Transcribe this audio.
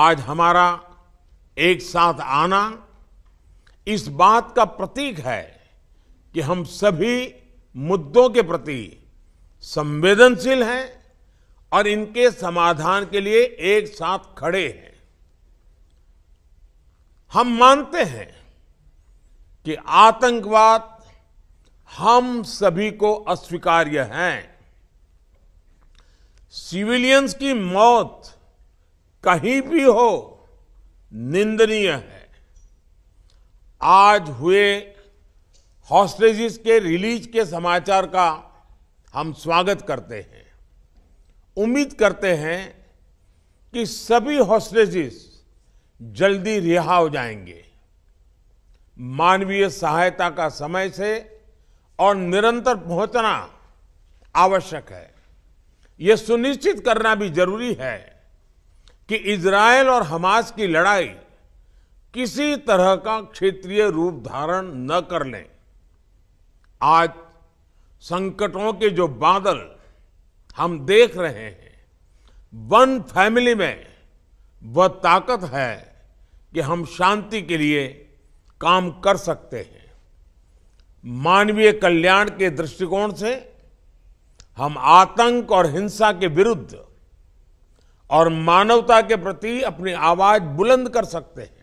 आज हमारा एक साथ आना इस बात का प्रतीक है कि हम सभी मुद्दों के प्रति संवेदनशील हैं और इनके समाधान के लिए एक साथ खड़े हैं हम मानते हैं कि आतंकवाद हम सभी को अस्वीकार्य है सिविलियंस की मौत कहीं भी हो निंदनीय है आज हुए हॉस्टेजिस के रिलीज के समाचार का हम स्वागत करते हैं उम्मीद करते हैं कि सभी हॉस्टेजिस जल्दी रिहा हो जाएंगे मानवीय सहायता का समय से और निरंतर पहुंचना आवश्यक है यह सुनिश्चित करना भी जरूरी है कि इजराइल और हमास की लड़ाई किसी तरह का क्षेत्रीय रूप धारण न कर ले आज संकटों के जो बादल हम देख रहे हैं वन फैमिली में वह ताकत है कि हम शांति के लिए काम कर सकते हैं मानवीय कल्याण के दृष्टिकोण से हम आतंक और हिंसा के विरुद्ध और मानवता के प्रति अपनी आवाज बुलंद कर सकते हैं